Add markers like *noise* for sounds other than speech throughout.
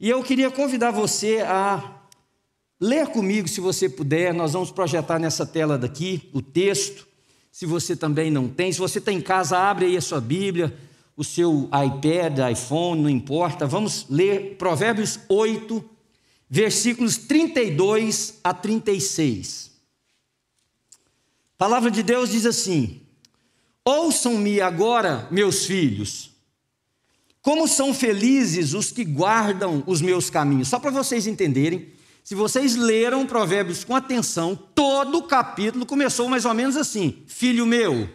E eu queria convidar você a ler comigo, se você puder. Nós vamos projetar nessa tela daqui o texto. Se você também não tem, se você está em casa, abre aí a sua Bíblia, o seu iPad, iPhone, não importa. Vamos ler Provérbios 8, versículos 32 a 36. A palavra de Deus diz assim: Ouçam-me agora, meus filhos como são felizes os que guardam os meus caminhos. Só para vocês entenderem, se vocês leram Provérbios com atenção, todo o capítulo começou mais ou menos assim: Filho meu,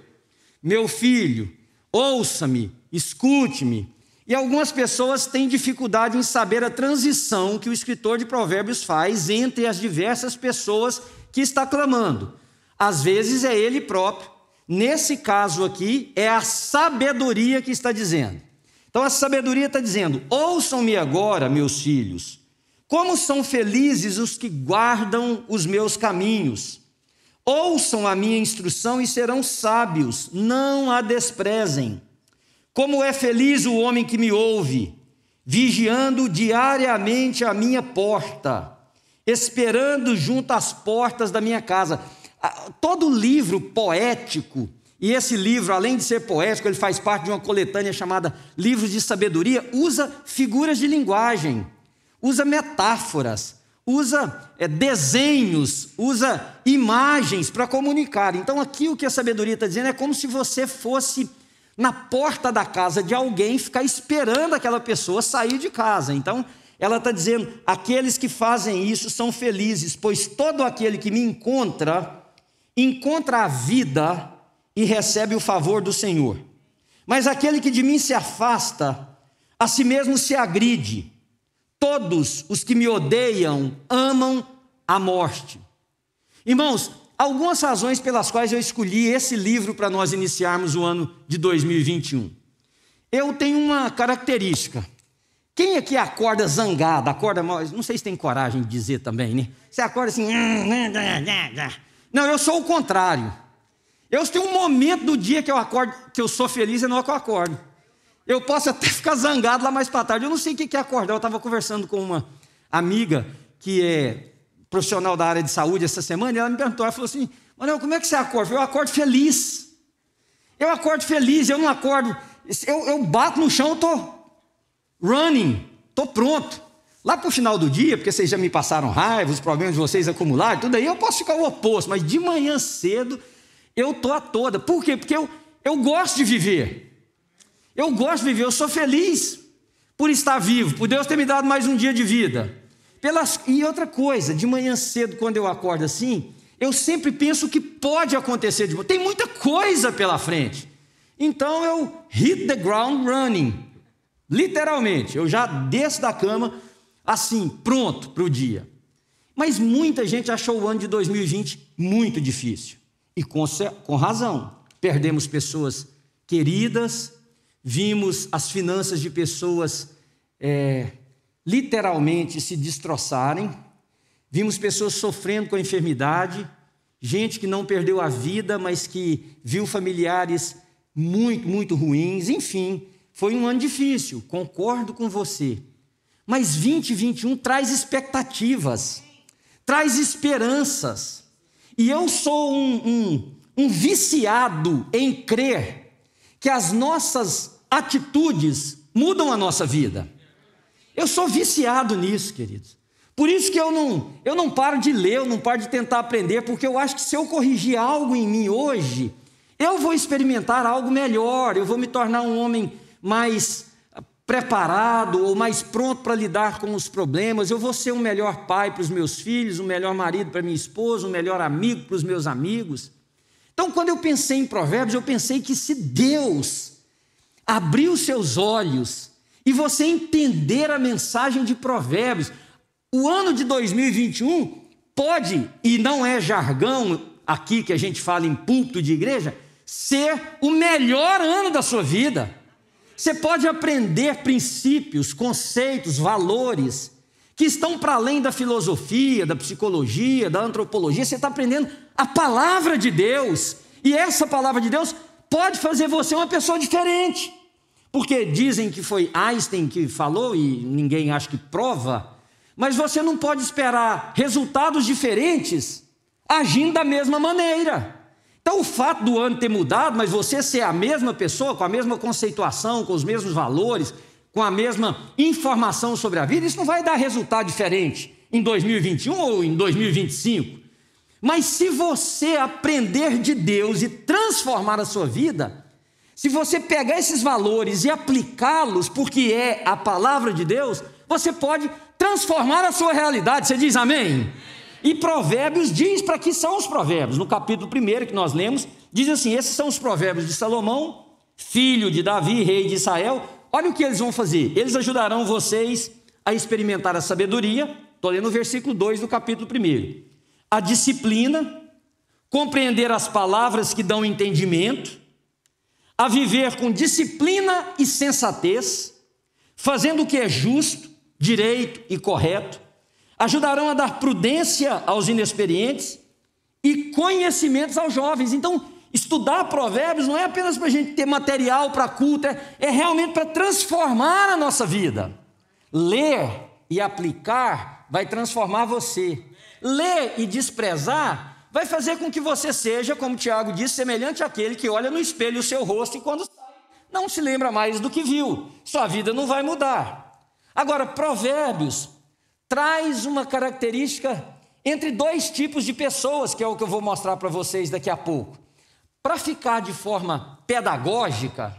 meu filho, ouça-me, escute-me. E algumas pessoas têm dificuldade em saber a transição que o escritor de Provérbios faz entre as diversas pessoas que está clamando. Às vezes é ele próprio. Nesse caso aqui, é a sabedoria que está dizendo. Então a sabedoria está dizendo: ouçam-me agora, meus filhos, como são felizes os que guardam os meus caminhos. Ouçam a minha instrução e serão sábios, não a desprezem. Como é feliz o homem que me ouve, vigiando diariamente a minha porta, esperando junto às portas da minha casa. Ah, todo livro poético e esse livro, além de ser poético, ele faz parte de uma coletânea chamada Livros de Sabedoria, usa figuras de linguagem, usa metáforas, usa é, desenhos, usa imagens para comunicar. Então, aqui o que a sabedoria está dizendo é como se você fosse na porta da casa de alguém, ficar esperando aquela pessoa sair de casa. Então, ela está dizendo: aqueles que fazem isso são felizes, pois todo aquele que me encontra, encontra a vida e recebe o favor do Senhor. Mas aquele que de mim se afasta, a si mesmo se agride. Todos os que me odeiam amam a morte. Irmãos, algumas razões pelas quais eu escolhi esse livro para nós iniciarmos o ano de 2021. Eu tenho uma característica. Quem aqui acorda zangado, acorda mal? Não sei se tem coragem de dizer também, né? Você acorda assim. *laughs* Não, eu sou o contrário. Eu tenho um momento do dia que eu acordo, que eu sou feliz e não é que eu acordo. Eu posso até *laughs* ficar zangado lá mais para tarde. Eu não sei o que é acordar. Eu estava conversando com uma amiga que é profissional da área de saúde essa semana, e ela me perguntou, ela falou assim, Manuel, como é que você acorda? Eu acordo feliz. Eu acordo feliz, eu não acordo. Eu, eu bato no chão, eu estou running, estou pronto. Lá para o final do dia, porque vocês já me passaram raiva, os problemas de vocês acumularam, tudo aí, eu posso ficar o oposto, mas de manhã cedo eu tô a toda. Por quê? Porque eu, eu gosto de viver. Eu gosto de viver, eu sou feliz por estar vivo, por Deus ter me dado mais um dia de vida. Pelas... E outra coisa, de manhã cedo, quando eu acordo assim, eu sempre penso que pode acontecer de Tem muita coisa pela frente. Então eu hit the ground running. Literalmente, eu já desço da cama assim, pronto para o dia. Mas muita gente achou o ano de 2020 muito difícil. E com, com razão. Perdemos pessoas queridas, vimos as finanças de pessoas é, literalmente se destroçarem, vimos pessoas sofrendo com a enfermidade, gente que não perdeu a vida, mas que viu familiares muito, muito ruins, enfim, foi um ano difícil, concordo com você. Mas 2021 traz expectativas, traz esperanças. E eu sou um, um, um viciado em crer que as nossas atitudes mudam a nossa vida. Eu sou viciado nisso, queridos. Por isso que eu não, eu não paro de ler, eu não paro de tentar aprender, porque eu acho que se eu corrigir algo em mim hoje, eu vou experimentar algo melhor, eu vou me tornar um homem mais preparado ou mais pronto para lidar com os problemas, eu vou ser um melhor pai para os meus filhos, um melhor marido para minha esposa, um melhor amigo para os meus amigos. Então, quando eu pensei em Provérbios, eu pensei que se Deus abrir os seus olhos e você entender a mensagem de Provérbios, o ano de 2021 pode, e não é jargão aqui que a gente fala em púlpito de igreja, ser o melhor ano da sua vida. Você pode aprender princípios, conceitos, valores que estão para além da filosofia, da psicologia, da antropologia. Você está aprendendo a palavra de Deus. E essa palavra de Deus pode fazer você uma pessoa diferente. Porque dizem que foi Einstein que falou e ninguém acha que prova, mas você não pode esperar resultados diferentes agindo da mesma maneira. Então, o fato do ano ter mudado, mas você ser a mesma pessoa, com a mesma conceituação, com os mesmos valores, com a mesma informação sobre a vida, isso não vai dar resultado diferente em 2021 ou em 2025. Mas se você aprender de Deus e transformar a sua vida, se você pegar esses valores e aplicá-los, porque é a palavra de Deus, você pode transformar a sua realidade. Você diz amém? amém. E Provérbios diz para que são os provérbios. No capítulo 1 que nós lemos, diz assim: esses são os provérbios de Salomão, filho de Davi, rei de Israel. Olha o que eles vão fazer. Eles ajudarão vocês a experimentar a sabedoria. Estou lendo o versículo 2 do capítulo 1. A disciplina, compreender as palavras que dão entendimento, a viver com disciplina e sensatez, fazendo o que é justo, direito e correto ajudarão a dar prudência aos inexperientes e conhecimentos aos jovens. Então, estudar provérbios não é apenas para a gente ter material para culto, é, é realmente para transformar a nossa vida. Ler e aplicar vai transformar você. Ler e desprezar vai fazer com que você seja, como Tiago disse, semelhante àquele que olha no espelho o seu rosto e quando sai, não se lembra mais do que viu. Sua vida não vai mudar. Agora, provérbios traz uma característica entre dois tipos de pessoas, que é o que eu vou mostrar para vocês daqui a pouco. Para ficar de forma pedagógica,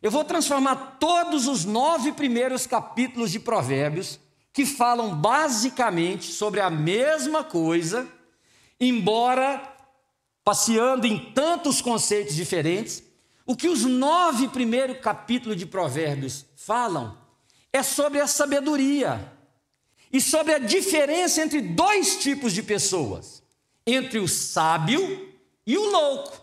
eu vou transformar todos os nove primeiros capítulos de Provérbios, que falam basicamente sobre a mesma coisa, embora passeando em tantos conceitos diferentes, o que os nove primeiros capítulos de Provérbios falam é sobre a sabedoria e sobre a diferença entre dois tipos de pessoas: entre o sábio e o louco.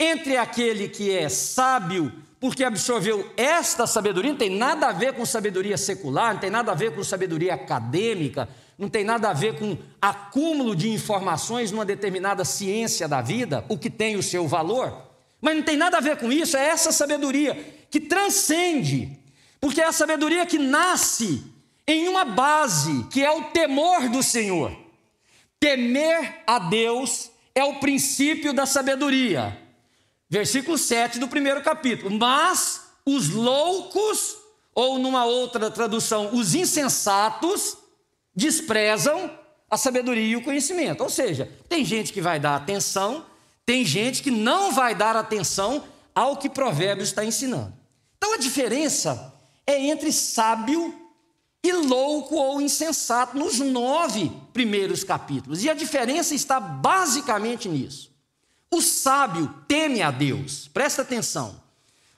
Entre aquele que é sábio porque absorveu esta sabedoria, não tem nada a ver com sabedoria secular, não tem nada a ver com sabedoria acadêmica, não tem nada a ver com acúmulo de informações numa determinada ciência da vida, o que tem o seu valor, mas não tem nada a ver com isso, é essa sabedoria que transcende, porque é a sabedoria que nasce em uma base que é o temor do Senhor. Temer a Deus é o princípio da sabedoria. Versículo 7 do primeiro capítulo. Mas os loucos, ou numa outra tradução, os insensatos, desprezam a sabedoria e o conhecimento. Ou seja, tem gente que vai dar atenção, tem gente que não vai dar atenção ao que Provérbios está ensinando. Então a diferença é entre sábio e louco ou insensato, nos nove primeiros capítulos. E a diferença está basicamente nisso. O sábio teme a Deus, presta atenção.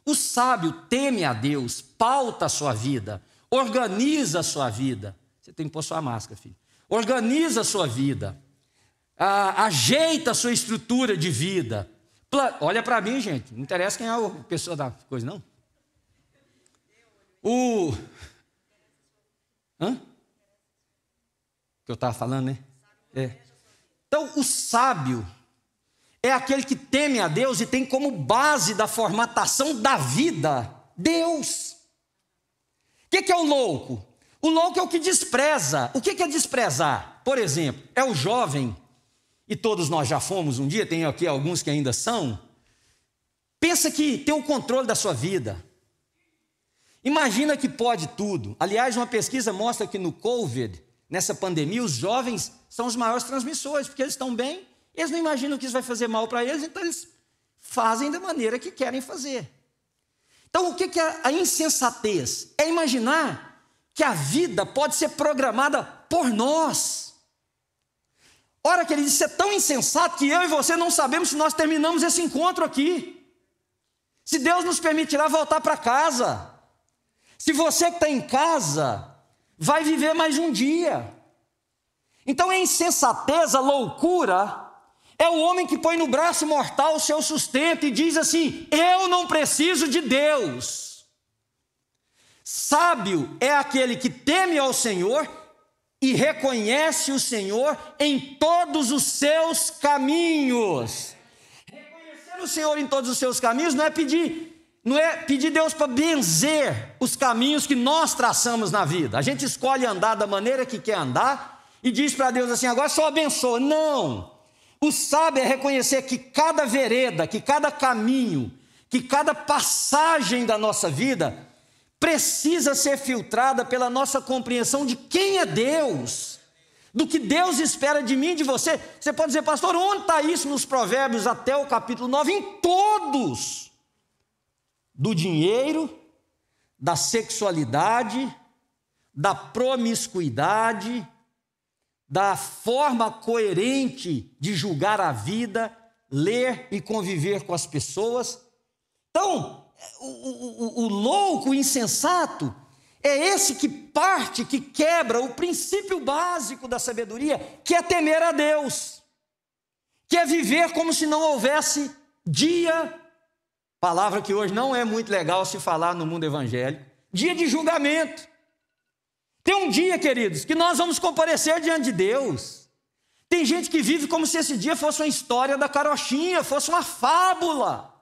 O sábio teme a Deus, pauta a sua vida, organiza a sua vida. Você tem que pôr sua máscara, filho. Organiza a sua vida, a, ajeita a sua estrutura de vida. Pla... Olha para mim, gente, não interessa quem é a pessoa da coisa, não. O. Hã? Que eu estava falando, né? É. Então, o sábio é aquele que teme a Deus e tem como base da formatação da vida Deus. O que, que é o louco? O louco é o que despreza. O que, que é desprezar? Por exemplo, é o jovem, e todos nós já fomos um dia, tem aqui alguns que ainda são. Pensa que tem o controle da sua vida, Imagina que pode tudo. Aliás, uma pesquisa mostra que no COVID, nessa pandemia, os jovens são os maiores transmissores, porque eles estão bem, eles não imaginam que isso vai fazer mal para eles, então eles fazem da maneira que querem fazer. Então, o que é a insensatez? É imaginar que a vida pode ser programada por nós. Ora, querido, isso é tão insensato que eu e você não sabemos se nós terminamos esse encontro aqui. Se Deus nos permitirá voltar para casa. Se você que está em casa, vai viver mais um dia. Então é insensateza, loucura, é o homem que põe no braço mortal o seu sustento e diz assim: Eu não preciso de Deus. Sábio é aquele que teme ao Senhor e reconhece o Senhor em todos os seus caminhos. Reconhecer o Senhor em todos os seus caminhos não é pedir não é pedir Deus para benzer os caminhos que nós traçamos na vida. A gente escolhe andar da maneira que quer andar e diz para Deus assim: agora só abençoa. Não! O sábio é reconhecer que cada vereda, que cada caminho, que cada passagem da nossa vida precisa ser filtrada pela nossa compreensão de quem é Deus, do que Deus espera de mim e de você. Você pode dizer, pastor, onde está isso nos Provérbios até o capítulo 9? Em todos do dinheiro, da sexualidade, da promiscuidade, da forma coerente de julgar a vida, ler e conviver com as pessoas. Então, o, o, o louco, o insensato, é esse que parte, que quebra o princípio básico da sabedoria, que é temer a Deus, que é viver como se não houvesse dia palavra que hoje não é muito legal se falar no mundo evangélico. Dia de julgamento. Tem um dia, queridos, que nós vamos comparecer diante de Deus. Tem gente que vive como se esse dia fosse uma história da carochinha, fosse uma fábula.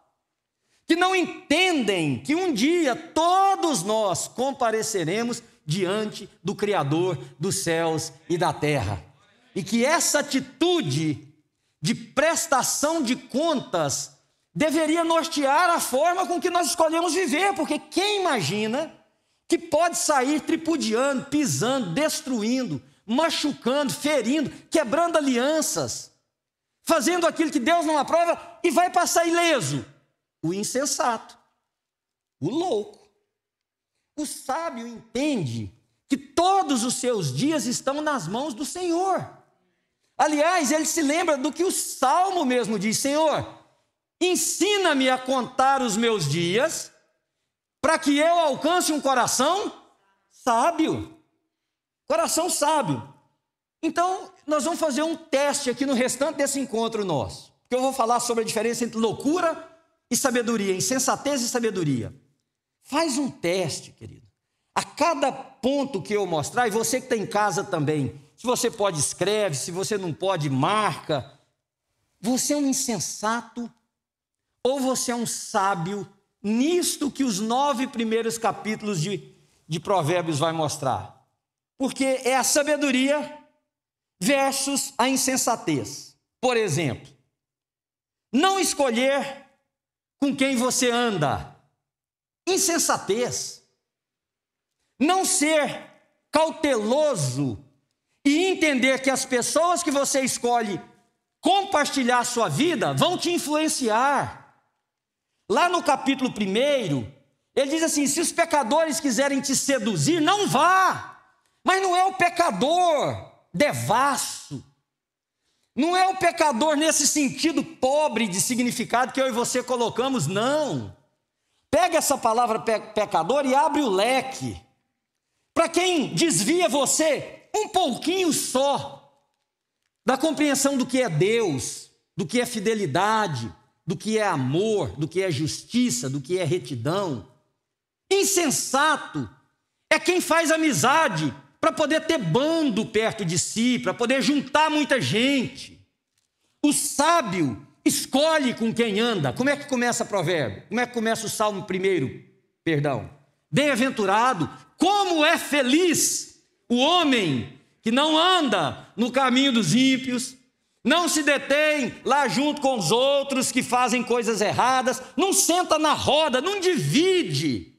Que não entendem que um dia todos nós compareceremos diante do Criador dos céus e da terra. E que essa atitude de prestação de contas deveria nortear a forma com que nós escolhemos viver, porque quem imagina que pode sair tripudiando, pisando, destruindo, machucando, ferindo, quebrando alianças, fazendo aquilo que Deus não aprova e vai passar ileso? O insensato, o louco. O sábio entende que todos os seus dias estão nas mãos do Senhor. Aliás, ele se lembra do que o salmo mesmo diz: Senhor, Ensina-me a contar os meus dias, para que eu alcance um coração sábio. Coração sábio. Então, nós vamos fazer um teste aqui no restante desse encontro nosso. Porque eu vou falar sobre a diferença entre loucura e sabedoria, insensatez e sabedoria. Faz um teste, querido. A cada ponto que eu mostrar, e você que está em casa também, se você pode, escreve, se você não pode, marca. Você é um insensato ou você é um sábio nisto que os nove primeiros capítulos de, de Provérbios vai mostrar. Porque é a sabedoria versus a insensatez. Por exemplo, não escolher com quem você anda. Insensatez. Não ser cauteloso e entender que as pessoas que você escolhe compartilhar sua vida vão te influenciar. Lá no capítulo 1, ele diz assim: se os pecadores quiserem te seduzir, não vá. Mas não é o pecador devasso. Não é o pecador nesse sentido pobre de significado que eu e você colocamos, não. Pega essa palavra pe pecador e abre o leque. Para quem desvia você um pouquinho só da compreensão do que é Deus, do que é fidelidade, do que é amor, do que é justiça, do que é retidão. Insensato é quem faz amizade para poder ter bando perto de si, para poder juntar muita gente. O sábio escolhe com quem anda. Como é que começa o provérbio? Como é que começa o salmo primeiro? Perdão. Bem-aventurado, como é feliz o homem que não anda no caminho dos ímpios, não se detém lá junto com os outros que fazem coisas erradas, não senta na roda, não divide,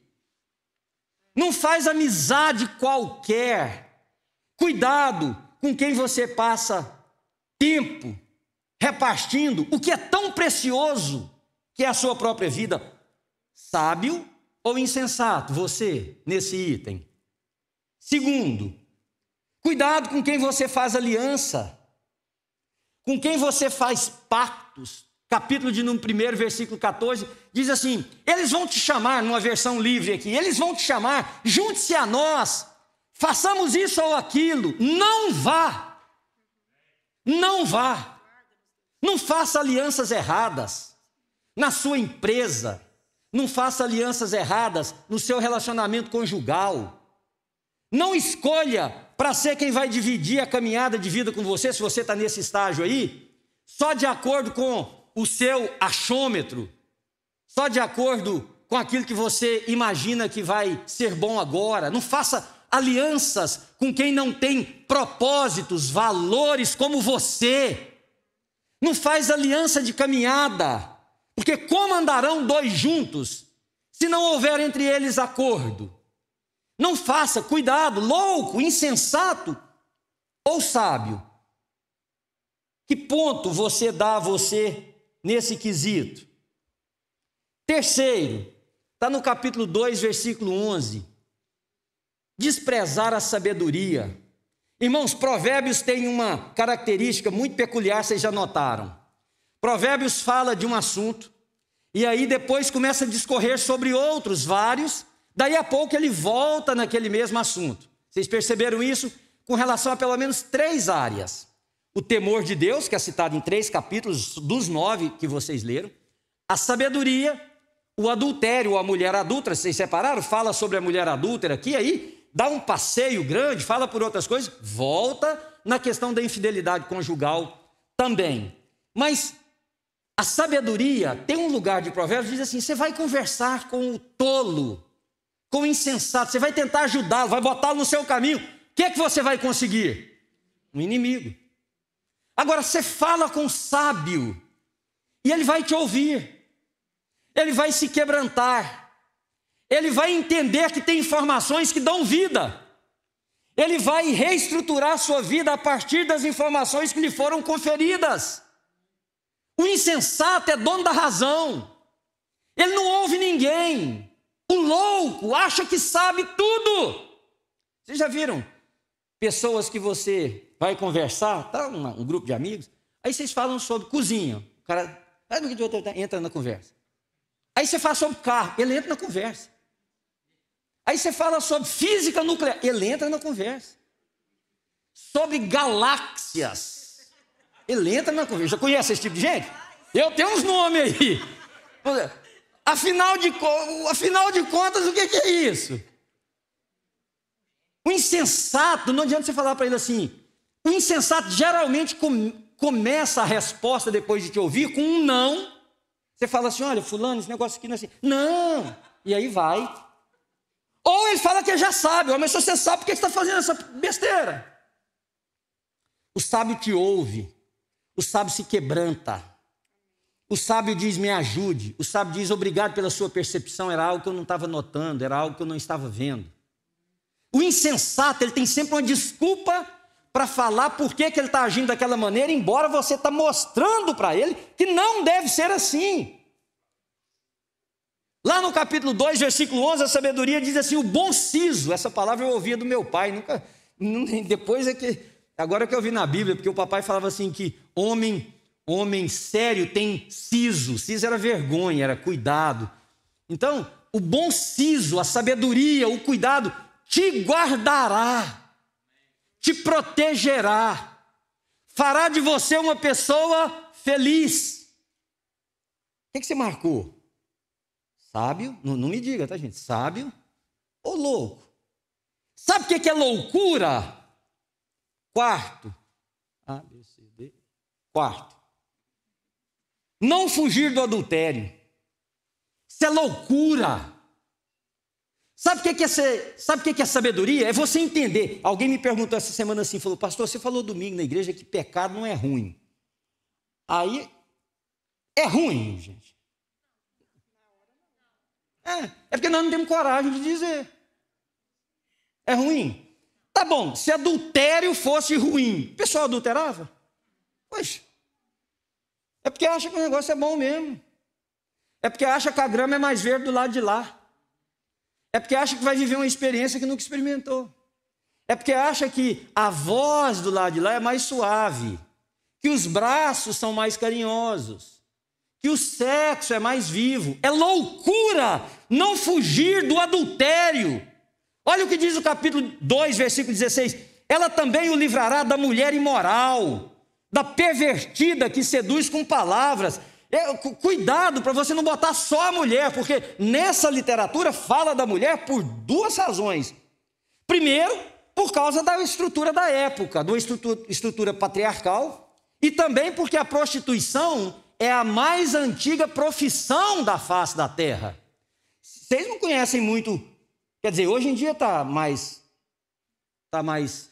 não faz amizade qualquer. Cuidado com quem você passa tempo repartindo o que é tão precioso que é a sua própria vida. Sábio ou insensato, você, nesse item. Segundo, cuidado com quem você faz aliança com quem você faz pactos, capítulo de número 1, versículo 14, diz assim: eles vão te chamar, numa versão livre aqui, eles vão te chamar, junte-se a nós, façamos isso ou aquilo, não vá, não vá, não faça alianças erradas na sua empresa, não faça alianças erradas no seu relacionamento conjugal, não escolha para ser quem vai dividir a caminhada de vida com você, se você está nesse estágio aí, só de acordo com o seu achômetro, só de acordo com aquilo que você imagina que vai ser bom agora. Não faça alianças com quem não tem propósitos, valores como você. Não faz aliança de caminhada, porque como andarão dois juntos se não houver entre eles acordo? Não faça, cuidado, louco, insensato ou sábio. Que ponto você dá a você nesse quesito? Terceiro, está no capítulo 2, versículo 11. Desprezar a sabedoria. Irmãos, Provérbios tem uma característica muito peculiar, vocês já notaram. Provérbios fala de um assunto e aí depois começa a discorrer sobre outros vários Daí a pouco ele volta naquele mesmo assunto. Vocês perceberam isso? Com relação a pelo menos três áreas: o temor de Deus, que é citado em três capítulos dos nove que vocês leram, a sabedoria, o adultério, a mulher adulta, vocês separaram? Fala sobre a mulher adúltera aqui, aí dá um passeio grande, fala por outras coisas, volta na questão da infidelidade conjugal também. Mas a sabedoria tem um lugar de provérbios, diz assim: você vai conversar com o tolo com o insensato, você vai tentar ajudá-lo, vai botá-lo no seu caminho, o que é que você vai conseguir? Um inimigo. Agora, você fala com o sábio, e ele vai te ouvir, ele vai se quebrantar, ele vai entender que tem informações que dão vida, ele vai reestruturar a sua vida a partir das informações que lhe foram conferidas. O insensato é dono da razão, ele não ouve ninguém, o louco acha que sabe tudo. Vocês já viram pessoas que você vai conversar, tá? Um, um grupo de amigos, aí vocês falam sobre cozinha. O cara ah, tá? entra na conversa. Aí você fala sobre carro, ele entra na conversa. Aí você fala sobre física nuclear, ele entra na conversa. Sobre galáxias, ele entra na conversa. Já conhece esse tipo de gente? Eu tenho uns nomes aí. Afinal de, afinal de contas, o que é isso? O insensato, não adianta você falar para ele assim. O insensato geralmente com, começa a resposta depois de te ouvir com um não. Você fala assim: olha, Fulano, esse negócio aqui não é assim. Não! E aí vai. Ou ele fala que já sabe, mas se você sabe, por que você está fazendo essa besteira? O sábio te ouve, o sábio se quebranta, o sábio diz: Me ajude. O sábio diz: Obrigado pela sua percepção. Era algo que eu não estava notando, era algo que eu não estava vendo. O insensato, ele tem sempre uma desculpa para falar por que, que ele está agindo daquela maneira, embora você está mostrando para ele que não deve ser assim. Lá no capítulo 2, versículo 11, a sabedoria diz assim: O bom siso, essa palavra eu ouvia do meu pai, nunca. *laughs* Depois é que. Agora é que eu vi na Bíblia, porque o papai falava assim: que homem homem sério tem siso. Siso era vergonha, era cuidado. Então, o bom siso, a sabedoria, o cuidado te guardará, te protegerá, fará de você uma pessoa feliz. O que, é que você marcou? Sábio? Não, não, me diga, tá, gente? Sábio ou louco? Sabe o que é, que é loucura? Quarto. A, B, C, D. Quarto. Não fugir do adultério. Isso é loucura. Sabe o que, é, é sabe o é que é sabedoria? É você entender. Alguém me perguntou essa semana assim, falou, pastor, você falou domingo na igreja que pecado não é ruim. Aí, é ruim, gente. É, é porque nós não temos coragem de dizer. É ruim. Tá bom, se adultério fosse ruim, o pessoal adulterava? Pois, é porque acha que o negócio é bom mesmo. É porque acha que a grama é mais verde do lado de lá. É porque acha que vai viver uma experiência que nunca experimentou. É porque acha que a voz do lado de lá é mais suave, que os braços são mais carinhosos, que o sexo é mais vivo. É loucura não fugir do adultério. Olha o que diz o capítulo 2, versículo 16. Ela também o livrará da mulher imoral da pervertida que seduz com palavras. É, cuidado para você não botar só a mulher, porque nessa literatura fala da mulher por duas razões. Primeiro, por causa da estrutura da época, de uma estrutura, estrutura patriarcal, e também porque a prostituição é a mais antiga profissão da face da terra. Vocês não conhecem muito, quer dizer, hoje em dia está mais. Está mais.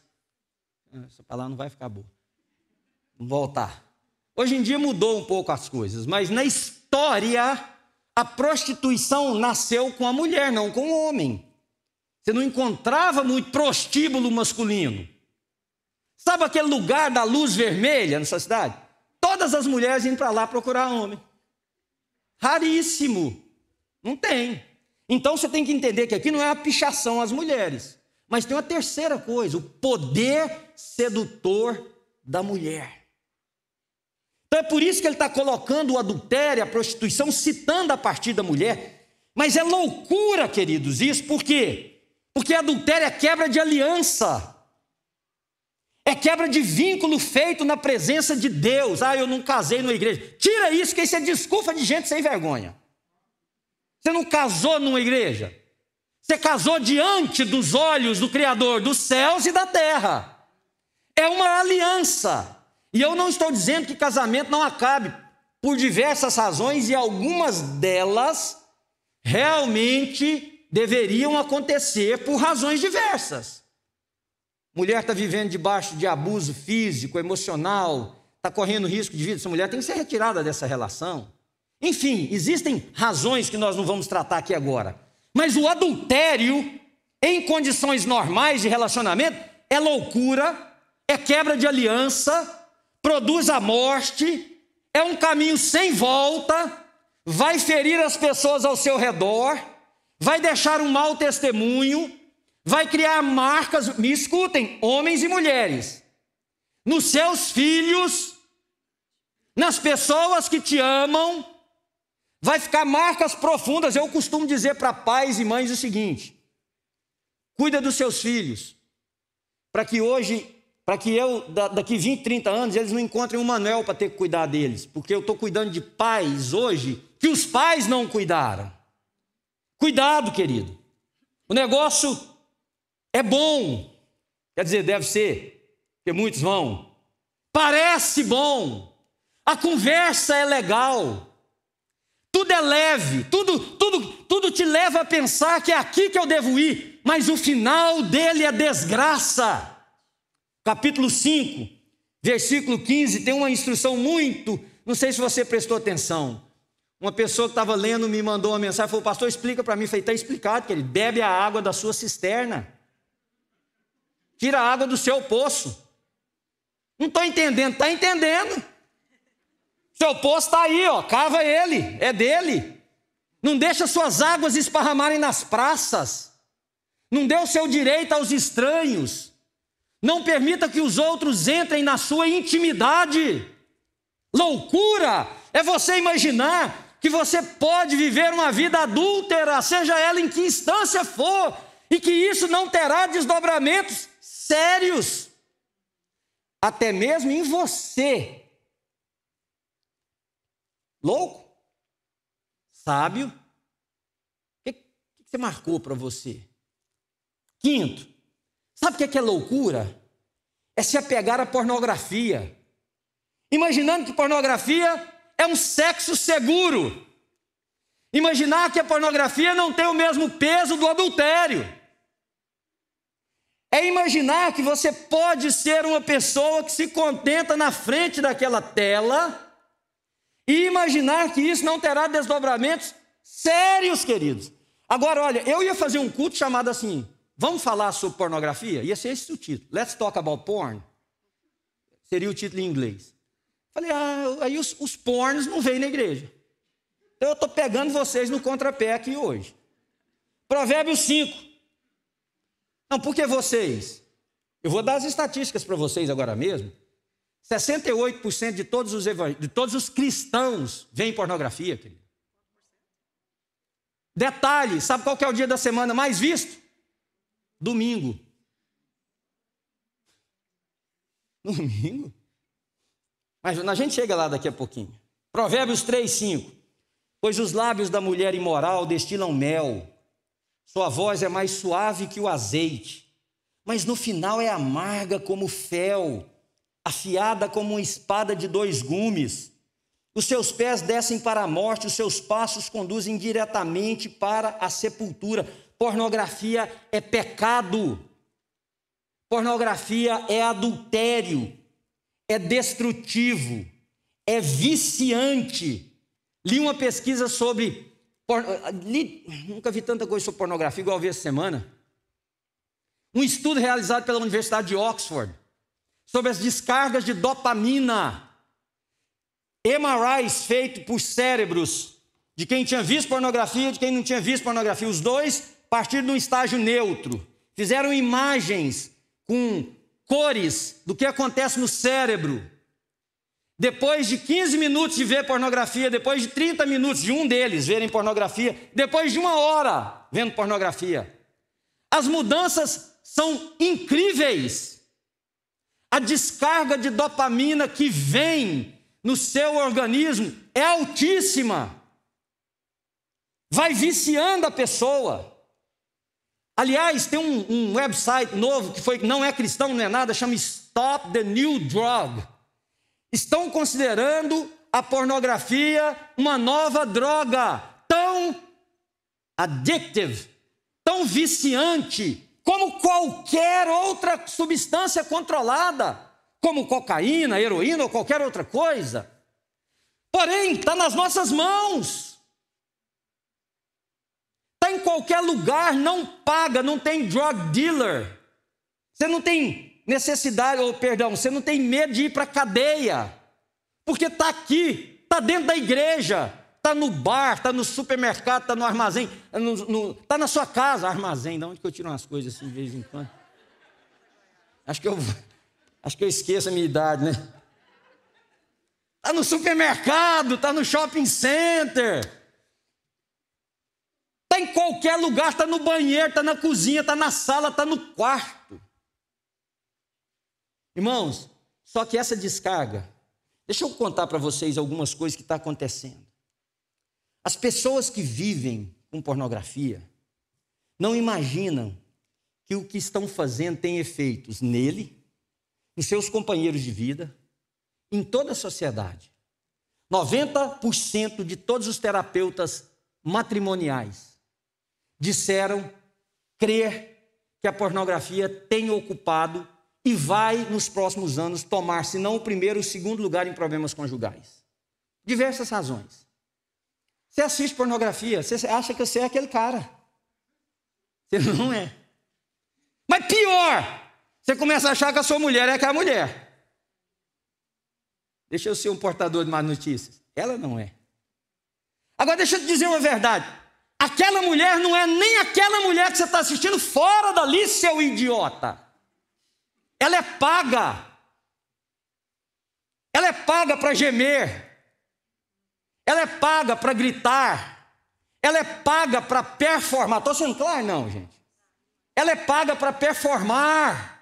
Ah, essa palavra não vai ficar boa voltar. Hoje em dia mudou um pouco as coisas, mas na história a prostituição nasceu com a mulher, não com o homem. Você não encontrava muito prostíbulo masculino. Sabe aquele lugar da luz vermelha nessa cidade? Todas as mulheres iam para lá procurar homem. Raríssimo. Não tem. Então você tem que entender que aqui não é a pichação às mulheres. Mas tem uma terceira coisa: o poder sedutor da mulher. Então é por isso que ele está colocando o adultério, a prostituição, citando a partir da mulher. Mas é loucura, queridos, isso por quê? Porque adultério é quebra de aliança. É quebra de vínculo feito na presença de Deus. Ah, eu não casei na igreja. Tira isso, que isso é desculpa de gente sem vergonha. Você não casou numa igreja. Você casou diante dos olhos do Criador dos céus e da terra. É uma aliança. E eu não estou dizendo que casamento não acabe, por diversas razões e algumas delas realmente deveriam acontecer por razões diversas. Mulher está vivendo debaixo de abuso físico, emocional, está correndo risco de vida. Essa mulher tem que ser retirada dessa relação. Enfim, existem razões que nós não vamos tratar aqui agora. Mas o adultério, em condições normais de relacionamento, é loucura, é quebra de aliança, produz a morte, é um caminho sem volta, vai ferir as pessoas ao seu redor, vai deixar um mau testemunho, vai criar marcas, me escutem, homens e mulheres, nos seus filhos, nas pessoas que te amam, vai ficar marcas profundas. Eu costumo dizer para pais e mães o seguinte: cuida dos seus filhos, para que hoje para que eu, daqui 20, 30 anos, eles não encontrem um Manuel para ter que cuidar deles, porque eu estou cuidando de pais hoje que os pais não cuidaram. Cuidado, querido. O negócio é bom, quer dizer, deve ser, porque muitos vão. Parece bom, a conversa é legal, tudo é leve, tudo, tudo, tudo te leva a pensar que é aqui que eu devo ir, mas o final dele é desgraça capítulo 5, versículo 15, tem uma instrução muito, não sei se você prestou atenção. Uma pessoa que estava lendo me mandou uma mensagem, falou, pastor, explica para mim. Eu falei, está explicado, que ele bebe a água da sua cisterna. Tira a água do seu poço. Não estou entendendo, está entendendo. Seu poço está aí, ó, cava ele, é dele. Não deixa suas águas esparramarem nas praças. Não dê o seu direito aos estranhos. Não permita que os outros entrem na sua intimidade. Loucura é você imaginar que você pode viver uma vida adúltera, seja ela em que instância for, e que isso não terá desdobramentos sérios, até mesmo em você. Louco? Sábio? O que, que você marcou para você? Quinto, Sabe o que é, que é loucura? É se apegar à pornografia. Imaginando que pornografia é um sexo seguro. Imaginar que a pornografia não tem o mesmo peso do adultério. É imaginar que você pode ser uma pessoa que se contenta na frente daquela tela e imaginar que isso não terá desdobramentos sérios, queridos. Agora, olha, eu ia fazer um culto chamado assim: Vamos falar sobre pornografia? Ia ser esse o título. Let's talk about porn. Seria o título em inglês. Falei, ah, aí os, os pornos não vêm na igreja. Então eu estou pegando vocês no contrapé aqui hoje. Provérbios 5. Não, porque vocês? Eu vou dar as estatísticas para vocês agora mesmo. 68% de todos os evang... de todos os cristãos vêm pornografia, querido. Detalhe, sabe qual é o dia da semana mais visto? Domingo. Domingo? Mas a gente chega lá daqui a pouquinho. Provérbios 3, 5. Pois os lábios da mulher imoral destilam mel, sua voz é mais suave que o azeite, mas no final é amarga como fel, afiada como uma espada de dois gumes. Os seus pés descem para a morte, os seus passos conduzem diretamente para a sepultura. Pornografia é pecado. Pornografia é adultério. É destrutivo. É viciante. Li uma pesquisa sobre. Li... Nunca vi tanta coisa sobre pornografia igual vi essa semana. Um estudo realizado pela Universidade de Oxford sobre as descargas de dopamina. MRIs feito por cérebros de quem tinha visto pornografia e de quem não tinha visto pornografia. Os dois partir de um estágio neutro, fizeram imagens com cores do que acontece no cérebro. Depois de 15 minutos de ver pornografia, depois de 30 minutos de um deles verem pornografia, depois de uma hora vendo pornografia, as mudanças são incríveis. A descarga de dopamina que vem no seu organismo é altíssima. Vai viciando a pessoa. Aliás, tem um, um, website novo que foi, não é cristão, não é nada, chama Stop the New Drug. Estão considerando a pornografia uma nova droga, tão addictive, tão viciante, como qualquer outra substância controlada, como cocaína, heroína ou qualquer outra coisa. Porém, está nas nossas mãos qualquer lugar, não paga, não tem drug dealer. Você não tem necessidade, ou perdão, você não tem medo de ir para a cadeia. Porque está aqui, está dentro da igreja, está no bar, está no supermercado, está no armazém, está na sua casa, armazém, de onde que eu tiro umas coisas assim de vez em quando? Acho que eu, acho que eu esqueço a minha idade, né? Está no supermercado, está no shopping center. Está em qualquer lugar, está no banheiro, está na cozinha, está na sala, está no quarto. Irmãos, só que essa descarga, deixa eu contar para vocês algumas coisas que está acontecendo. As pessoas que vivem com pornografia não imaginam que o que estão fazendo tem efeitos nele, nos seus companheiros de vida, em toda a sociedade. 90% de todos os terapeutas matrimoniais disseram crer que a pornografia tem ocupado e vai, nos próximos anos, tomar, se não o primeiro, o segundo lugar em problemas conjugais. Diversas razões. Você assiste pornografia, você acha que você é aquele cara. Você não é. Mas pior, você começa a achar que a sua mulher é aquela é mulher. Deixa eu ser um portador de más notícias. Ela não é. Agora, deixa eu te dizer uma verdade. Aquela mulher não é nem aquela mulher que você está assistindo fora dali, seu idiota. Ela é paga. Ela é paga para gemer. Ela é paga para gritar. Ela é paga para performar. Estou sendo claro, não, gente. Ela é paga para performar.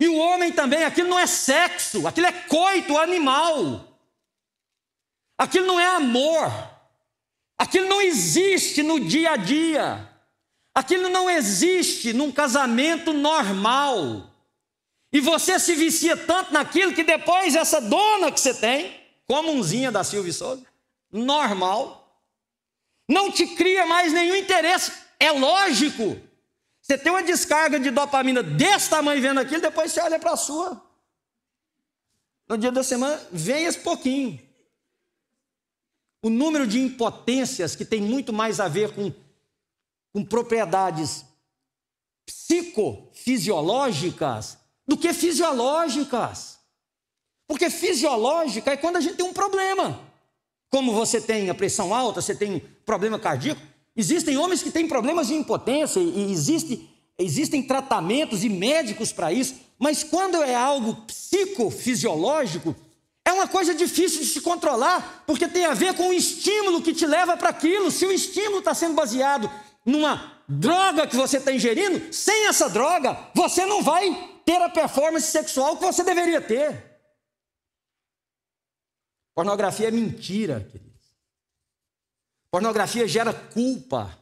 E o homem também, aquilo não é sexo, aquilo é coito animal. Aquilo não é amor. Aquilo não existe no dia a dia. Aquilo não existe num casamento normal. E você se vicia tanto naquilo que depois essa dona que você tem, comunzinha da Silvia Souza, normal, não te cria mais nenhum interesse. É lógico. Você tem uma descarga de dopamina desse tamanho vendo aquilo, depois você olha para a sua. No dia da semana, vem esse pouquinho. O número de impotências que tem muito mais a ver com, com propriedades psicofisiológicas do que fisiológicas. Porque fisiológica é quando a gente tem um problema. Como você tem a pressão alta, você tem problema cardíaco. Existem homens que têm problemas de impotência e existe, existem tratamentos e médicos para isso. Mas quando é algo psicofisiológico, é uma coisa difícil de se controlar, porque tem a ver com o estímulo que te leva para aquilo. Se o estímulo está sendo baseado numa droga que você está ingerindo, sem essa droga, você não vai ter a performance sexual que você deveria ter. Pornografia é mentira, queridos. Pornografia gera culpa.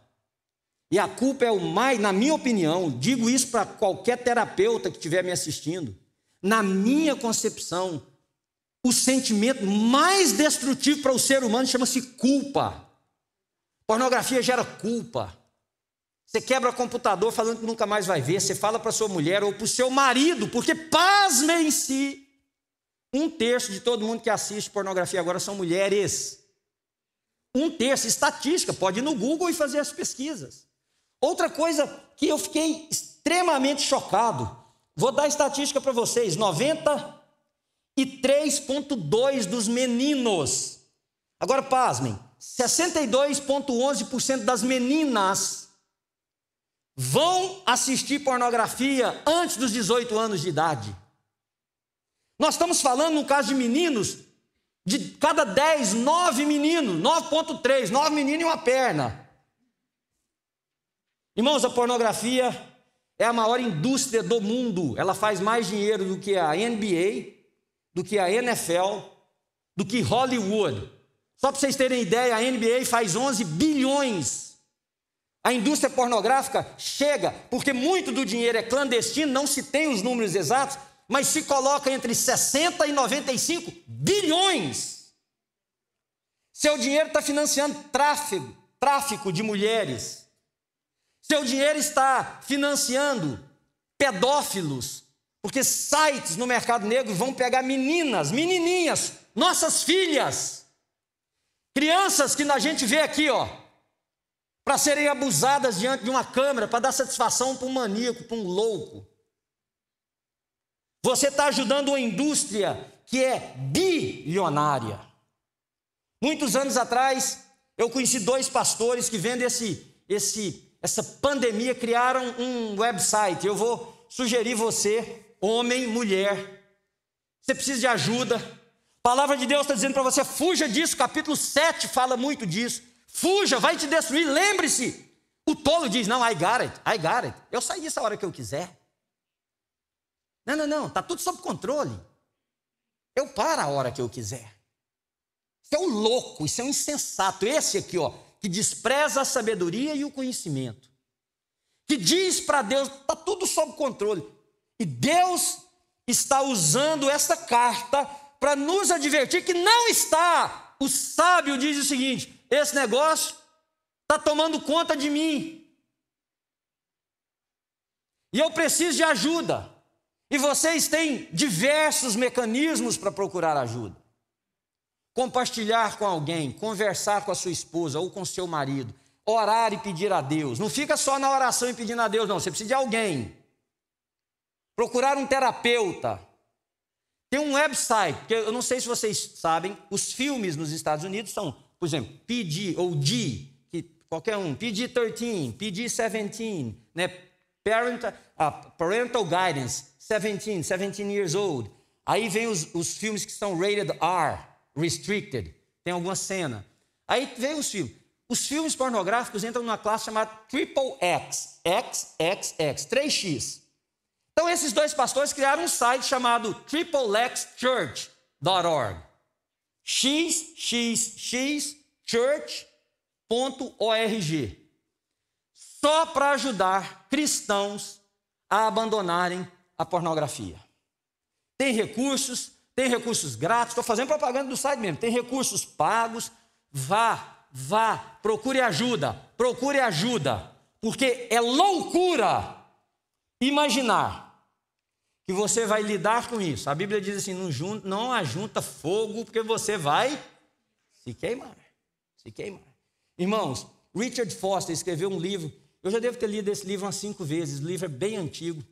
E a culpa é o mais, na minha opinião, digo isso para qualquer terapeuta que estiver me assistindo, na minha concepção, o sentimento mais destrutivo para o ser humano chama-se culpa. Pornografia gera culpa. Você quebra o computador falando que nunca mais vai ver, você fala para sua mulher ou para o seu marido, porque pasmem em si. Um terço de todo mundo que assiste pornografia agora são mulheres. Um terço, estatística, pode ir no Google e fazer as pesquisas. Outra coisa que eu fiquei extremamente chocado, vou dar estatística para vocês: 90 e 3,2% dos meninos. Agora, pasmem: 62,11% das meninas vão assistir pornografia antes dos 18 anos de idade. Nós estamos falando, no caso de meninos, de cada 10, 9 meninos, 9,3, 9 meninos e uma perna. Irmãos, a pornografia é a maior indústria do mundo. Ela faz mais dinheiro do que a NBA, do que a NFL, do que Hollywood. Só para vocês terem ideia, a NBA faz 11 bilhões. A indústria pornográfica chega, porque muito do dinheiro é clandestino, não se tem os números exatos, mas se coloca entre 60 e 95 bilhões. Seu dinheiro está financiando tráfego, tráfico de mulheres. Seu dinheiro está financiando pedófilos, porque sites no mercado negro vão pegar meninas, menininhas, nossas filhas, crianças que a gente vê aqui, ó, para serem abusadas diante de uma câmera, para dar satisfação para um maníaco, para um louco. Você está ajudando uma indústria que é bilionária. Muitos anos atrás, eu conheci dois pastores que vendo esse, esse, essa pandemia criaram um website. Eu vou sugerir você homem, mulher. Você precisa de ajuda. A palavra de Deus está dizendo para você: fuja disso. Capítulo 7 fala muito disso. Fuja, vai te destruir. Lembre-se. O tolo diz: Não, I got it, I got it. Eu saio disso a hora que eu quiser. Não, não, não. Está tudo sob controle. Eu paro a hora que eu quiser. Isso é um louco, isso é um insensato. Esse aqui, ó, que despreza a sabedoria e o conhecimento. Que diz para Deus: Está tudo sob controle. E Deus está usando esta carta para nos advertir que não está. O sábio diz o seguinte: esse negócio está tomando conta de mim. E eu preciso de ajuda. E vocês têm diversos mecanismos para procurar ajuda. Compartilhar com alguém, conversar com a sua esposa ou com seu marido, orar e pedir a Deus. Não fica só na oração e pedindo a Deus, não. Você precisa de alguém procurar um terapeuta. Tem um website, que eu não sei se vocês sabem, os filmes nos Estados Unidos são, por exemplo, PG ou D, que qualquer um, PG-13, PG-17, né? Parental, uh, parental Guidance, 17, 17 years old. Aí vem os, os filmes que são rated R, restricted, tem alguma cena. Aí vem os filmes. Os filmes pornográficos entram numa classe chamada Triple X, XXX, 3X. Então, esses dois pastores criaram um site chamado triplexchurch.org. xxxchurch.org. Só para ajudar cristãos a abandonarem a pornografia. Tem recursos, tem recursos grátis, estou fazendo propaganda do site mesmo, tem recursos pagos. Vá, vá, procure ajuda, procure ajuda, porque é loucura imaginar que você vai lidar com isso. A Bíblia diz assim: não, junta, não ajunta fogo, porque você vai se queimar. Se queimar. Irmãos, Richard Foster escreveu um livro, eu já devo ter lido esse livro umas cinco vezes, o livro é bem antigo,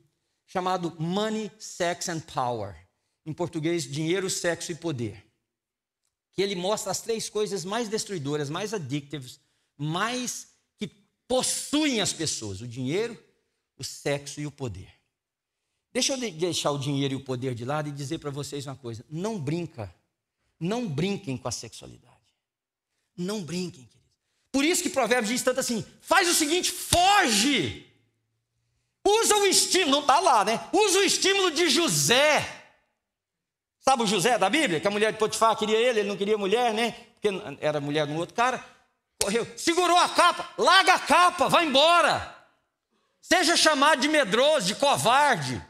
chamado Money, Sex and Power. Em português, Dinheiro, Sexo e Poder. Que ele mostra as três coisas mais destruidoras, mais addictivas, mais que possuem as pessoas: o dinheiro, o sexo e o poder. Deixa eu deixar o dinheiro e o poder de lado e dizer para vocês uma coisa: não brinca, não brinquem com a sexualidade. Não brinquem, querido. Por isso que Provérbios diz tanto assim: faz o seguinte, foge. Usa o estímulo, não está lá, né? Usa o estímulo de José. Sabe o José da Bíblia? Que a mulher de Potifar queria ele, ele não queria mulher, né? Porque era mulher de um outro cara. Correu, segurou a capa, larga a capa, vai embora. Seja chamado de medroso, de covarde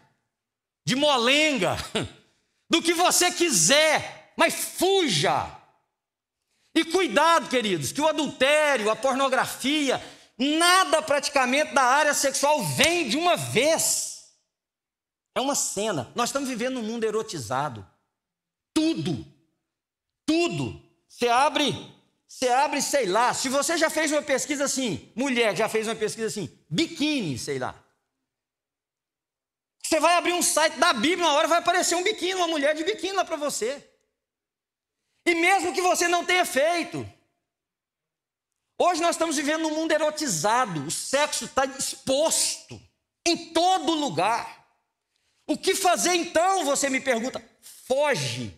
de molenga, *laughs* do que você quiser, mas fuja. E cuidado, queridos, que o adultério, a pornografia, nada praticamente da área sexual vem de uma vez. É uma cena. Nós estamos vivendo um mundo erotizado. Tudo. Tudo. Você abre, você abre, sei lá. Se você já fez uma pesquisa assim, mulher já fez uma pesquisa assim, biquíni, sei lá. Você vai abrir um site da Bíblia, uma hora vai aparecer um biquíni, uma mulher de biquíni lá para você. E mesmo que você não tenha feito. Hoje nós estamos vivendo num mundo erotizado, o sexo está exposto em todo lugar. O que fazer então? Você me pergunta. Foge,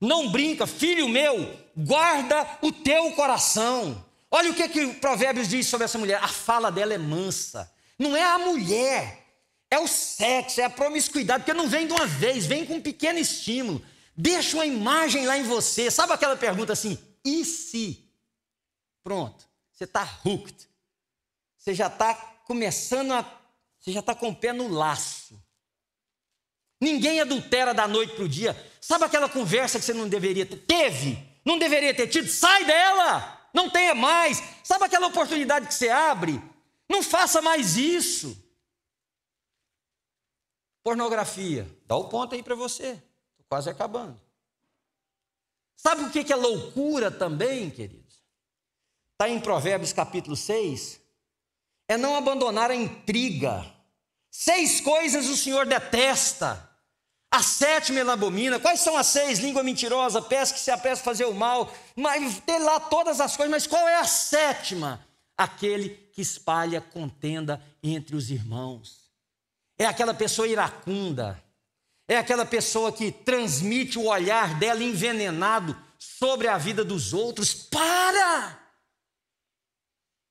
não brinca, filho meu, guarda o teu coração. Olha o que, que o Provérbios diz sobre essa mulher: a fala dela é mansa. Não é a mulher é o sexo, é a promiscuidade, porque não vem de uma vez, vem com um pequeno estímulo. Deixa uma imagem lá em você. Sabe aquela pergunta assim? E se? Pronto, você está hooked. Você já está começando a. Você já está com o pé no laço. Ninguém adultera da noite para o dia. Sabe aquela conversa que você não deveria ter? Teve, não deveria ter tido, sai dela! Não tenha mais. Sabe aquela oportunidade que você abre? Não faça mais isso. Pornografia. Dá o ponto aí para você. Estou quase acabando. Sabe o que é loucura também, queridos? Está em Provérbios capítulo 6. É não abandonar a intriga. Seis coisas o Senhor detesta. A sétima ele é abomina. Quais são as seis? Língua mentirosa, peça que se apressa a fazer o mal. Mas tem lá todas as coisas, mas qual é a sétima? Aquele que espalha contenda entre os irmãos. É aquela pessoa iracunda. É aquela pessoa que transmite o olhar dela envenenado sobre a vida dos outros. Para!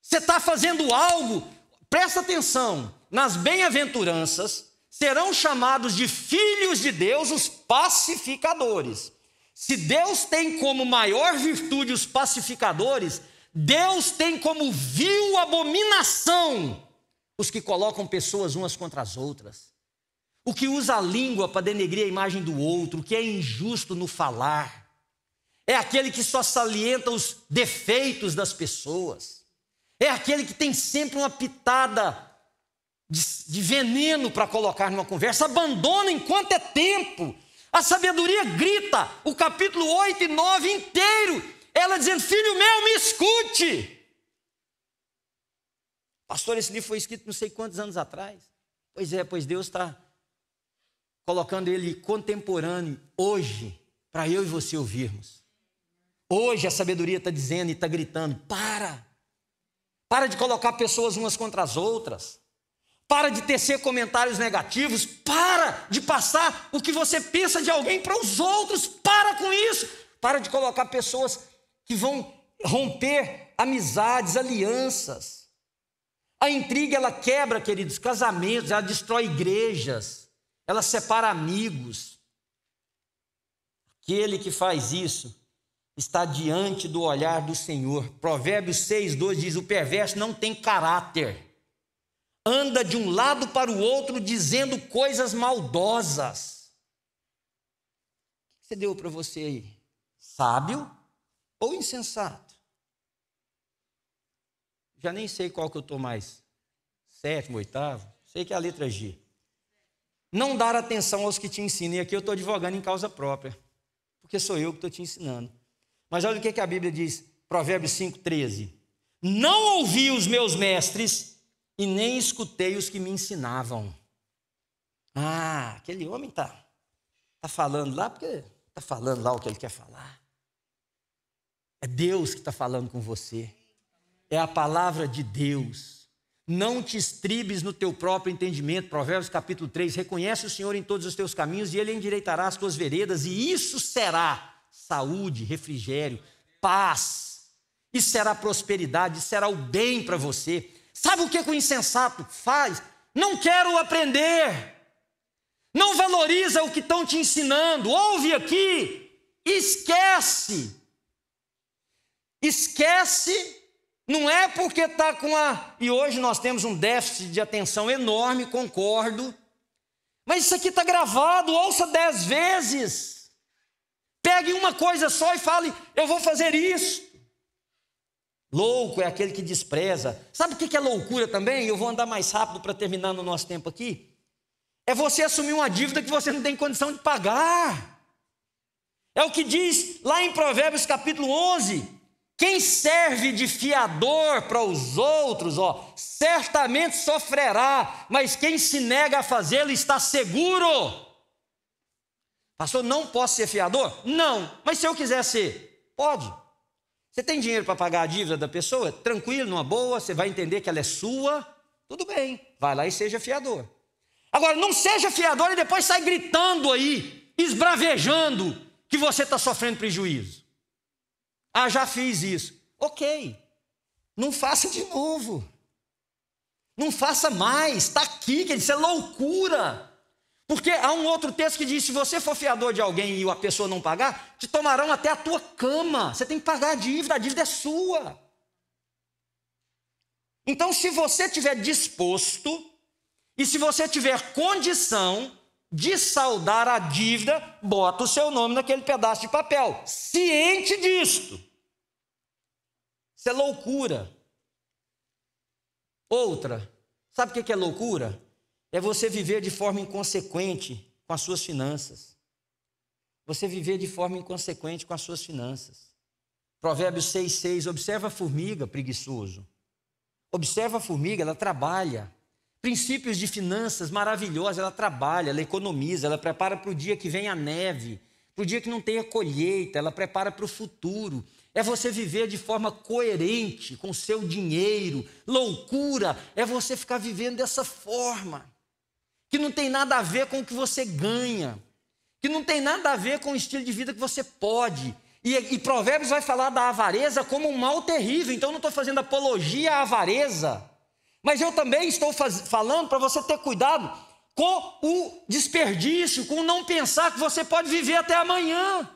Você está fazendo algo, presta atenção. Nas bem-aventuranças serão chamados de filhos de Deus os pacificadores. Se Deus tem como maior virtude os pacificadores, Deus tem como vil abominação os que colocam pessoas umas contra as outras, o que usa a língua para denegrir a imagem do outro, o que é injusto no falar, é aquele que só salienta os defeitos das pessoas, é aquele que tem sempre uma pitada de, de veneno para colocar numa conversa, abandona enquanto é tempo. A sabedoria grita o capítulo 8 e 9 inteiro, ela dizendo: Filho meu, me escute. Pastor, esse livro foi escrito não sei quantos anos atrás. Pois é, pois Deus está colocando ele contemporâneo hoje para eu e você ouvirmos. Hoje a sabedoria está dizendo e está gritando: para! Para de colocar pessoas umas contra as outras. Para de tecer comentários negativos. Para de passar o que você pensa de alguém para os outros. Para com isso. Para de colocar pessoas que vão romper amizades, alianças. A intriga ela quebra, queridos, casamentos, ela destrói igrejas, ela separa amigos. Aquele que faz isso está diante do olhar do Senhor. Provérbios 6, 2 diz: O perverso não tem caráter, anda de um lado para o outro dizendo coisas maldosas. O que você deu para você aí? Sábio ou insensato? já nem sei qual que eu estou mais, sétimo, oitavo, sei que é a letra G. Não dar atenção aos que te ensinam, e aqui eu estou advogando em causa própria, porque sou eu que estou te ensinando. Mas olha o que, que a Bíblia diz, Provérbios 5, 13. Não ouvi os meus mestres e nem escutei os que me ensinavam. Ah, aquele homem está tá falando lá porque está falando lá o que ele quer falar. É Deus que está falando com você é a palavra de Deus. Não te estribes no teu próprio entendimento. Provérbios capítulo 3. Reconhece o Senhor em todos os teus caminhos e ele endireitará as tuas veredas, e isso será saúde, refrigério, paz, e será prosperidade, e será o bem para você. Sabe o que, é que o insensato faz? Não quero aprender. Não valoriza o que estão te ensinando. Ouve aqui, esquece. Esquece não é porque está com a. E hoje nós temos um déficit de atenção enorme, concordo. Mas isso aqui está gravado, ouça dez vezes. Pegue uma coisa só e fale: eu vou fazer isso. Louco é aquele que despreza. Sabe o que é loucura também? Eu vou andar mais rápido para terminar no nosso tempo aqui. É você assumir uma dívida que você não tem condição de pagar. É o que diz lá em Provérbios capítulo 11. Quem serve de fiador para os outros, ó, certamente sofrerá, mas quem se nega a fazê-lo está seguro. Pastor, não posso ser fiador? Não, mas se eu quiser ser, pode. Você tem dinheiro para pagar a dívida da pessoa? Tranquilo, numa boa, você vai entender que ela é sua, tudo bem, vai lá e seja fiador. Agora, não seja fiador e depois sai gritando aí, esbravejando que você está sofrendo prejuízo. Ah, já fiz isso. Ok. Não faça de novo. Não faça mais. Está aqui, que dizer, é loucura. Porque há um outro texto que diz: se você for fiador de alguém e a pessoa não pagar, te tomarão até a tua cama. Você tem que pagar a dívida, a dívida é sua. Então, se você tiver disposto e se você tiver condição, de saldar a dívida, bota o seu nome naquele pedaço de papel, ciente disto. Isso é loucura. Outra, sabe o que é loucura? É você viver de forma inconsequente com as suas finanças. Você viver de forma inconsequente com as suas finanças. Provérbios 6,6, observa a formiga, preguiçoso. Observa a formiga, ela trabalha, Princípios de finanças maravilhosos, ela trabalha, ela economiza, ela prepara para o dia que vem a neve, para o dia que não tenha colheita, ela prepara para o futuro. É você viver de forma coerente com o seu dinheiro. Loucura é você ficar vivendo dessa forma, que não tem nada a ver com o que você ganha, que não tem nada a ver com o estilo de vida que você pode. E, e Provérbios vai falar da avareza como um mal terrível, então eu não estou fazendo apologia à avareza. Mas eu também estou faz... falando para você ter cuidado com o desperdício, com não pensar que você pode viver até amanhã.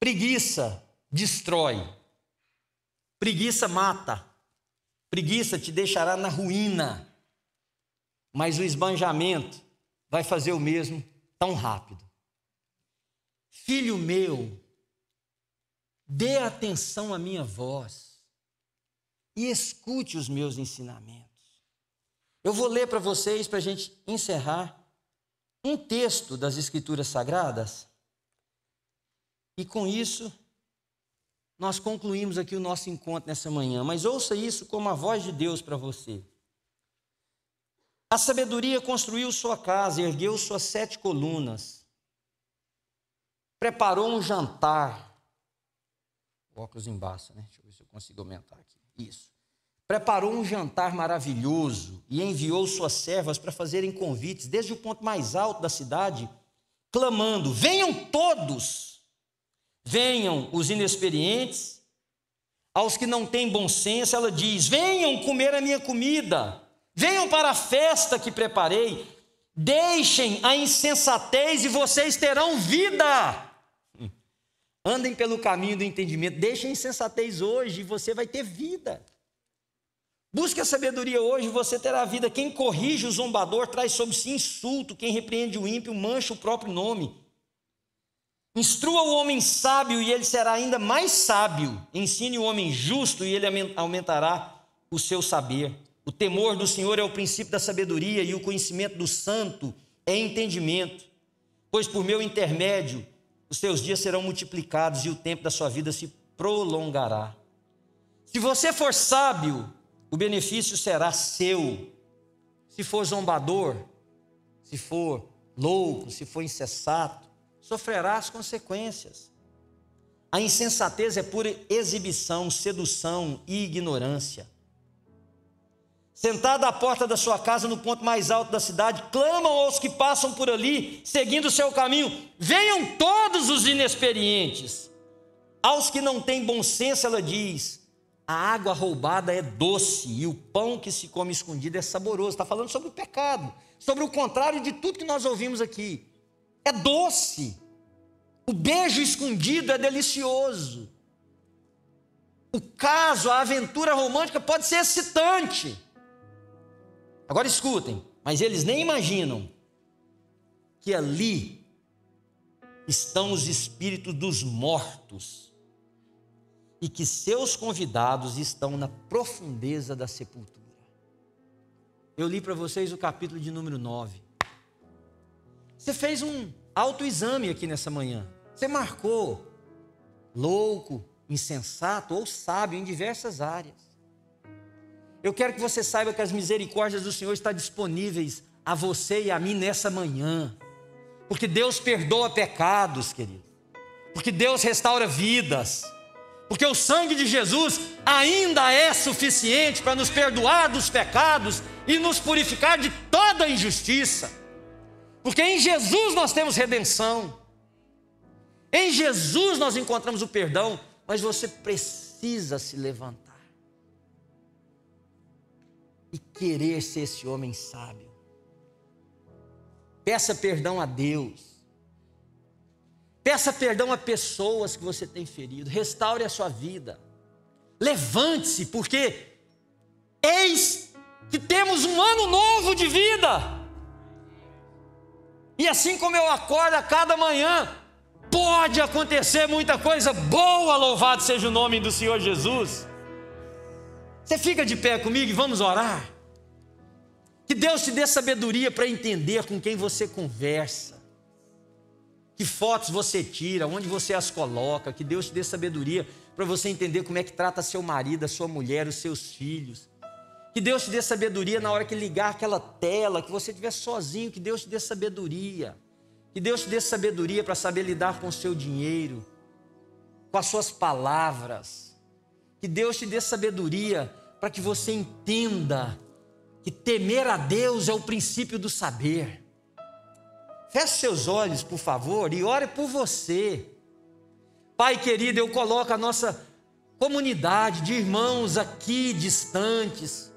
Preguiça destrói, preguiça mata, preguiça te deixará na ruína, mas o esbanjamento vai fazer o mesmo tão rápido. Filho meu, Dê atenção à minha voz e escute os meus ensinamentos. Eu vou ler para vocês, para a gente encerrar, um texto das Escrituras Sagradas. E com isso, nós concluímos aqui o nosso encontro nessa manhã. Mas ouça isso como a voz de Deus para você. A sabedoria construiu sua casa, ergueu suas sete colunas, preparou um jantar o óculos embaça, né? Deixa eu ver se eu consigo aumentar aqui. Isso. Preparou um jantar maravilhoso e enviou suas servas para fazerem convites desde o ponto mais alto da cidade, clamando: Venham todos! Venham os inexperientes, aos que não têm bom senso, ela diz: Venham comer a minha comida, venham para a festa que preparei, deixem a insensatez e vocês terão vida. Andem pelo caminho do entendimento, deixem sensatez insensatez hoje e você vai ter vida. Busque a sabedoria hoje e você terá vida. Quem corrige o zombador traz sobre si insulto, quem repreende o ímpio mancha o próprio nome. Instrua o homem sábio e ele será ainda mais sábio. Ensine o homem justo e ele aumentará o seu saber. O temor do Senhor é o princípio da sabedoria e o conhecimento do santo é entendimento. Pois por meu intermédio os seus dias serão multiplicados e o tempo da sua vida se prolongará. Se você for sábio, o benefício será seu. Se for zombador, se for louco, se for insensato, sofrerá as consequências. A insensatez é pura exibição, sedução e ignorância. Sentado à porta da sua casa, no ponto mais alto da cidade, clamam aos que passam por ali, seguindo o seu caminho: venham todos os inexperientes. Aos que não têm bom senso, ela diz: a água roubada é doce e o pão que se come escondido é saboroso. Está falando sobre o pecado, sobre o contrário de tudo que nós ouvimos aqui. É doce. O beijo escondido é delicioso. O caso, a aventura romântica pode ser excitante. Agora escutem, mas eles nem imaginam que ali estão os espíritos dos mortos e que seus convidados estão na profundeza da sepultura. Eu li para vocês o capítulo de número 9. Você fez um autoexame aqui nessa manhã. Você marcou louco, insensato ou sábio em diversas áreas. Eu quero que você saiba que as misericórdias do Senhor estão disponíveis a você e a mim nessa manhã. Porque Deus perdoa pecados, querido. Porque Deus restaura vidas. Porque o sangue de Jesus ainda é suficiente para nos perdoar dos pecados e nos purificar de toda injustiça. Porque em Jesus nós temos redenção. Em Jesus nós encontramos o perdão, mas você precisa se levantar e querer ser esse homem sábio. Peça perdão a Deus. Peça perdão a pessoas que você tem ferido. Restaure a sua vida. Levante-se, porque eis que temos um ano novo de vida. E assim como eu acordo a cada manhã, pode acontecer muita coisa boa, louvado seja o nome do Senhor Jesus. Você fica de pé comigo e vamos orar? Que Deus te dê sabedoria para entender com quem você conversa, que fotos você tira, onde você as coloca, que Deus te dê sabedoria para você entender como é que trata seu marido, a sua mulher, os seus filhos. Que Deus te dê sabedoria na hora que ligar aquela tela, que você estiver sozinho, que Deus te dê sabedoria. Que Deus te dê sabedoria para saber lidar com o seu dinheiro, com as suas palavras que Deus te dê sabedoria para que você entenda que temer a Deus é o princípio do saber. Feche seus olhos, por favor, e ore por você. Pai querido, eu coloco a nossa comunidade de irmãos aqui distantes,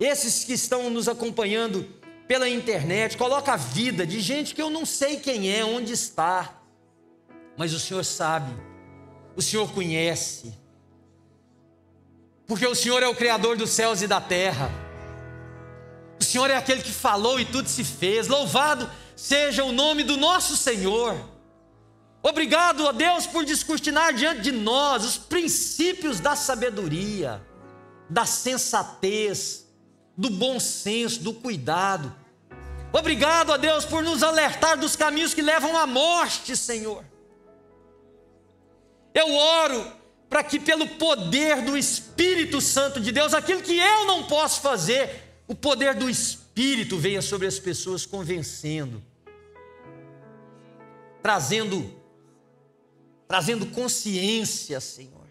esses que estão nos acompanhando pela internet, coloca a vida de gente que eu não sei quem é, onde está, mas o Senhor sabe, o Senhor conhece. Porque o Senhor é o Criador dos céus e da terra. O Senhor é aquele que falou e tudo se fez. Louvado seja o nome do nosso Senhor. Obrigado, a Deus, por descortinar diante de nós os princípios da sabedoria, da sensatez, do bom senso, do cuidado. Obrigado, a Deus, por nos alertar dos caminhos que levam à morte, Senhor. Eu oro para que, pelo poder do Espírito Santo de Deus, aquilo que eu não posso fazer, o poder do Espírito venha sobre as pessoas, convencendo, trazendo, trazendo consciência, Senhor,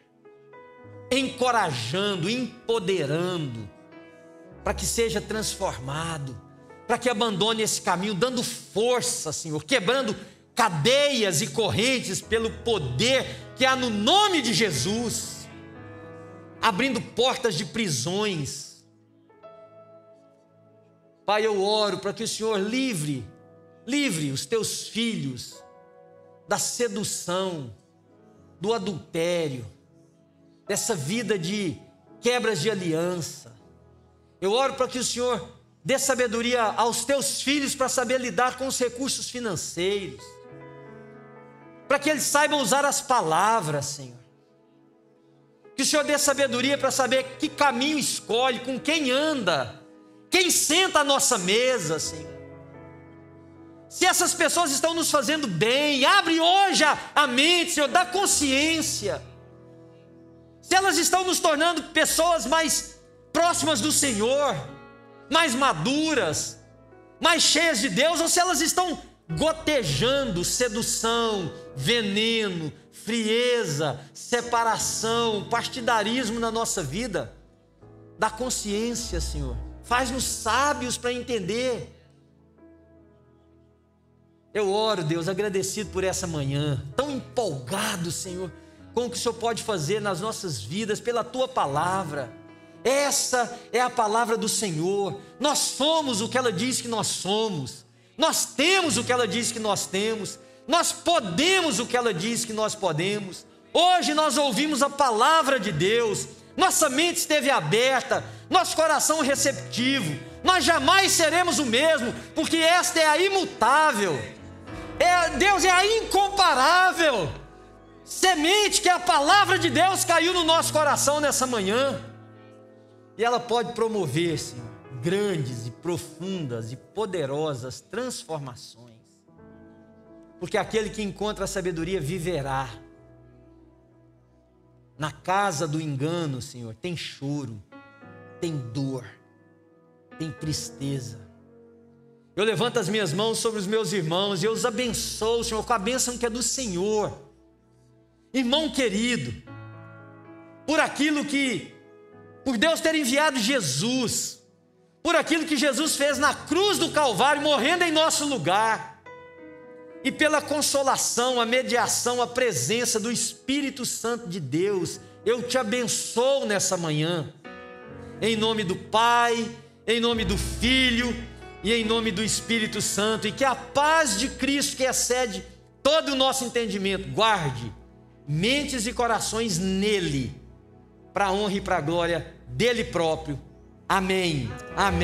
encorajando, empoderando, para que seja transformado, para que abandone esse caminho, dando força, Senhor, quebrando cadeias e correntes pelo poder que há no nome de Jesus, abrindo portas de prisões. Pai, eu oro para que o Senhor livre, livre os teus filhos da sedução, do adultério, dessa vida de quebras de aliança. Eu oro para que o Senhor dê sabedoria aos teus filhos para saber lidar com os recursos financeiros para que eles saibam usar as palavras, Senhor. Que o Senhor dê sabedoria para saber que caminho escolhe, com quem anda, quem senta à nossa mesa, Senhor. Se essas pessoas estão nos fazendo bem, abre hoje a mente, Senhor, dá consciência. Se elas estão nos tornando pessoas mais próximas do Senhor, mais maduras, mais cheias de Deus, ou se elas estão gotejando sedução, veneno, frieza, separação, partidarismo na nossa vida. Da consciência, Senhor. Faz-nos sábios para entender. Eu oro, Deus, agradecido por essa manhã, tão empolgado, Senhor, com o que o Senhor pode fazer nas nossas vidas, pela tua palavra. Essa é a palavra do Senhor. Nós somos o que ela diz que nós somos. Nós temos o que ela diz que nós temos. Nós podemos o que ela diz que nós podemos. Hoje nós ouvimos a palavra de Deus. Nossa mente esteve aberta, nosso coração receptivo. Nós jamais seremos o mesmo, porque esta é a imutável. É, Deus é a incomparável. Semente que a palavra de Deus caiu no nosso coração nessa manhã. E ela pode promover, Senhor grandes e profundas e poderosas transformações. Porque aquele que encontra a sabedoria viverá. Na casa do engano, Senhor, tem choro, tem dor, tem tristeza. Eu levanto as minhas mãos sobre os meus irmãos e eu os abençoo, Senhor, com a bênção que é do Senhor. Irmão querido, por aquilo que, por Deus ter enviado Jesus, por aquilo que Jesus fez na cruz do Calvário, morrendo em nosso lugar, e pela consolação, a mediação, a presença do Espírito Santo de Deus. Eu te abençoo nessa manhã, em nome do Pai, em nome do Filho e em nome do Espírito Santo, e que a paz de Cristo, que excede todo o nosso entendimento, guarde mentes e corações nele, para a honra e para a glória dele próprio Amém. Amém.